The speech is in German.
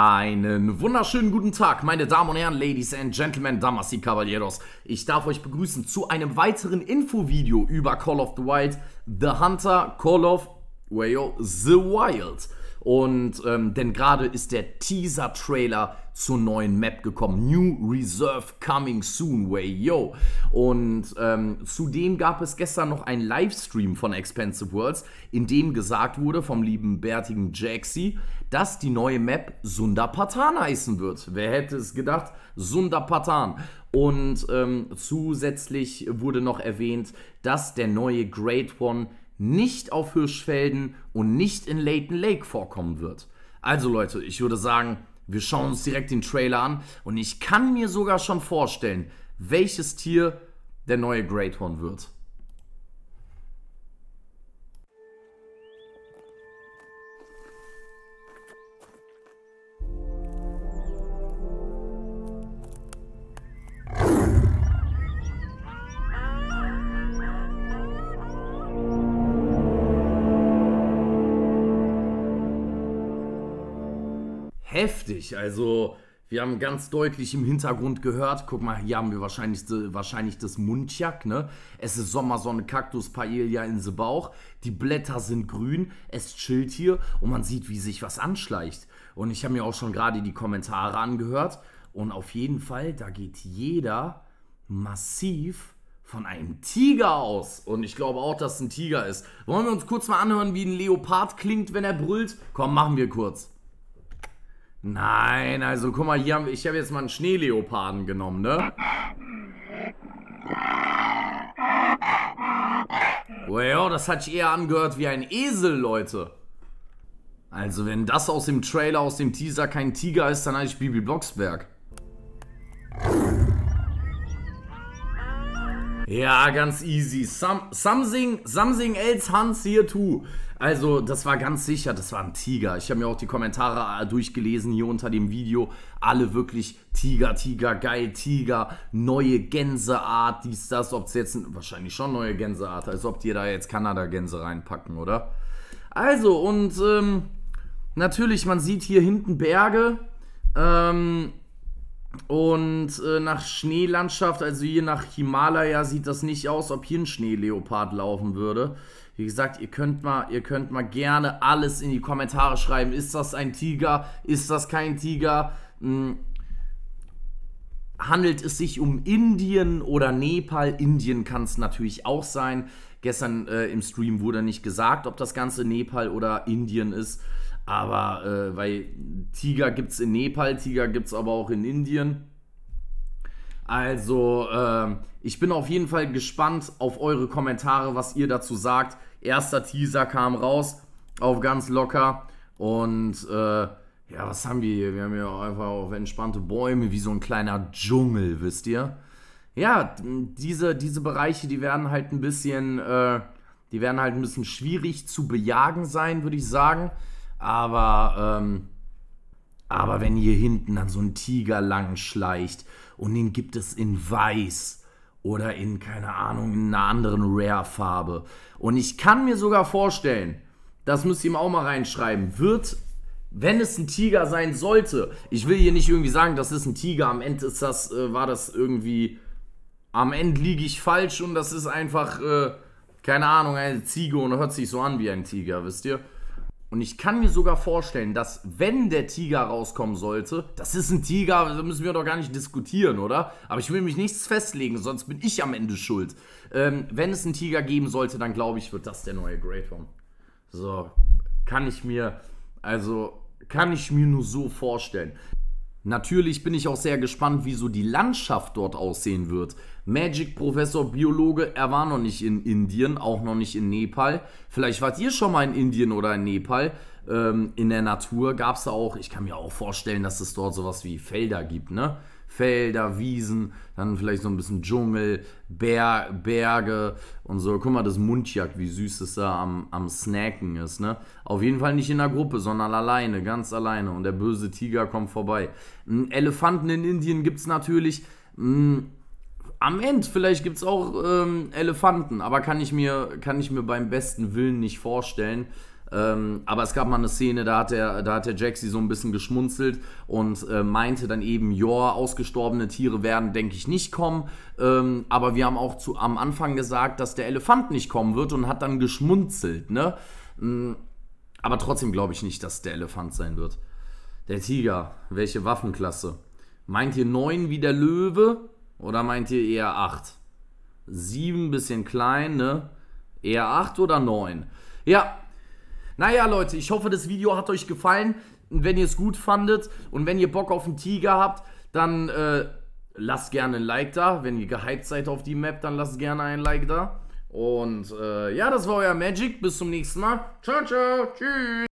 Einen wunderschönen guten Tag, meine Damen und Herren, Ladies and Gentlemen, Damas y Caballeros. Ich darf euch begrüßen zu einem weiteren Infovideo über Call of the Wild, The Hunter, Call of, well, The Wild. Und ähm, denn gerade ist der Teaser-Trailer zur neuen Map gekommen. New Reserve Coming Soon, way yo. Und ähm, zudem gab es gestern noch einen Livestream von Expensive Worlds, in dem gesagt wurde vom lieben bärtigen Jaxi, dass die neue Map Sundapatan heißen wird. Wer hätte es gedacht? Sundapatan. Und ähm, zusätzlich wurde noch erwähnt, dass der neue Great One nicht auf Hirschfelden und nicht in Leighton Lake vorkommen wird. Also Leute, ich würde sagen, wir schauen uns direkt den Trailer an und ich kann mir sogar schon vorstellen, welches Tier der neue Great Horn wird. heftig. Also, wir haben ganz deutlich im Hintergrund gehört, guck mal, hier haben wir wahrscheinlich, wahrscheinlich das Mundjack, ne? Es ist Sommersonne, Kaktus, Paella in the Bauch, die Blätter sind grün, es chillt hier und man sieht, wie sich was anschleicht. Und ich habe mir auch schon gerade die Kommentare angehört und auf jeden Fall, da geht jeder massiv von einem Tiger aus. Und ich glaube auch, dass es ein Tiger ist. Wollen wir uns kurz mal anhören, wie ein Leopard klingt, wenn er brüllt? Komm, machen wir kurz. Nein, also guck mal, hier haben, ich habe jetzt mal einen Schneeleoparden genommen, ne? Well, oh das hat sich eher angehört wie ein Esel, Leute. Also wenn das aus dem Trailer, aus dem Teaser kein Tiger ist, dann habe ich Bibi Blocksberg. Ja, ganz easy. Some, something, something else Hans here too. Also, das war ganz sicher, das war ein Tiger. Ich habe mir auch die Kommentare äh, durchgelesen hier unter dem Video. Alle wirklich Tiger, Tiger, geil, Tiger, neue Gänseart, dies, das, ob es jetzt, wahrscheinlich schon neue Gänseart, als ob die da jetzt Kanada-Gänse reinpacken, oder? Also, und ähm, natürlich, man sieht hier hinten Berge. Ähm, und äh, nach Schneelandschaft, also hier nach Himalaya, sieht das nicht aus, ob hier ein Schneeleopard laufen würde. Wie gesagt, ihr könnt mal, ihr könnt mal gerne alles in die Kommentare schreiben. Ist das ein Tiger? Ist das kein Tiger? Hm. Handelt es sich um Indien oder Nepal? Indien kann es natürlich auch sein. Gestern äh, im Stream wurde nicht gesagt, ob das Ganze Nepal oder Indien ist. Aber äh, weil Tiger gibt es in Nepal, Tiger gibt es aber auch in Indien. Also, äh, ich bin auf jeden Fall gespannt auf eure Kommentare, was ihr dazu sagt. Erster Teaser kam raus, auf ganz locker. Und äh, ja, was haben wir hier? Wir haben hier einfach auf entspannte Bäume, wie so ein kleiner Dschungel, wisst ihr? Ja, diese, diese Bereiche, die werden halt ein bisschen, äh, die werden halt ein bisschen schwierig zu bejagen sein, würde ich sagen. Aber, ähm, aber wenn hier hinten dann so ein Tiger lang schleicht und den gibt es in weiß oder in, keine Ahnung, in einer anderen Rare-Farbe. Und ich kann mir sogar vorstellen, das müsst ihr ihm auch mal reinschreiben, wird wenn es ein Tiger sein sollte, ich will hier nicht irgendwie sagen, das ist ein Tiger, am Ende ist das, äh, war das irgendwie, am Ende liege ich falsch und das ist einfach, äh, keine Ahnung, eine Ziege und hört sich so an wie ein Tiger, wisst ihr? Und ich kann mir sogar vorstellen, dass wenn der Tiger rauskommen sollte, das ist ein Tiger, da müssen wir doch gar nicht diskutieren, oder? Aber ich will mich nichts festlegen, sonst bin ich am Ende schuld. Ähm, wenn es einen Tiger geben sollte, dann glaube ich, wird das der neue Great One. So, kann ich mir, also kann ich mir nur so vorstellen. Natürlich bin ich auch sehr gespannt, wie so die Landschaft dort aussehen wird. Magic Professor Biologe, er war noch nicht in Indien, auch noch nicht in Nepal. Vielleicht wart ihr schon mal in Indien oder in Nepal. Ähm, in der Natur gab es da auch, ich kann mir auch vorstellen, dass es dort sowas wie Felder gibt, ne? Felder, Wiesen, dann vielleicht so ein bisschen Dschungel, Ber Berge und so. Guck mal, das Mundjak, wie süß es da am, am Snacken ist, ne? Auf jeden Fall nicht in der Gruppe, sondern alleine, ganz alleine. Und der böse Tiger kommt vorbei. Elefanten in Indien gibt es natürlich. Mh, hm, am Ende vielleicht gibt es auch ähm, Elefanten, aber kann ich, mir, kann ich mir beim besten Willen nicht vorstellen. Ähm, aber es gab mal eine Szene, da hat der, da hat der Jaxi so ein bisschen geschmunzelt und äh, meinte dann eben, ja, ausgestorbene Tiere werden, denke ich, nicht kommen. Ähm, aber wir haben auch zu, am Anfang gesagt, dass der Elefant nicht kommen wird und hat dann geschmunzelt, ne? Ähm, aber trotzdem glaube ich nicht, dass der Elefant sein wird. Der Tiger, welche Waffenklasse? Meint ihr 9 wie der Löwe oder meint ihr eher 8? 7 bisschen klein, ne? Eher 8 oder 9? Ja, naja, Leute, ich hoffe, das Video hat euch gefallen. Und wenn ihr es gut fandet und wenn ihr Bock auf einen Tiger habt, dann äh, lasst gerne ein Like da. Wenn ihr gehypt seid auf die Map, dann lasst gerne ein Like da. Und äh, ja, das war euer Magic. Bis zum nächsten Mal. Ciao, ciao. Tschüss.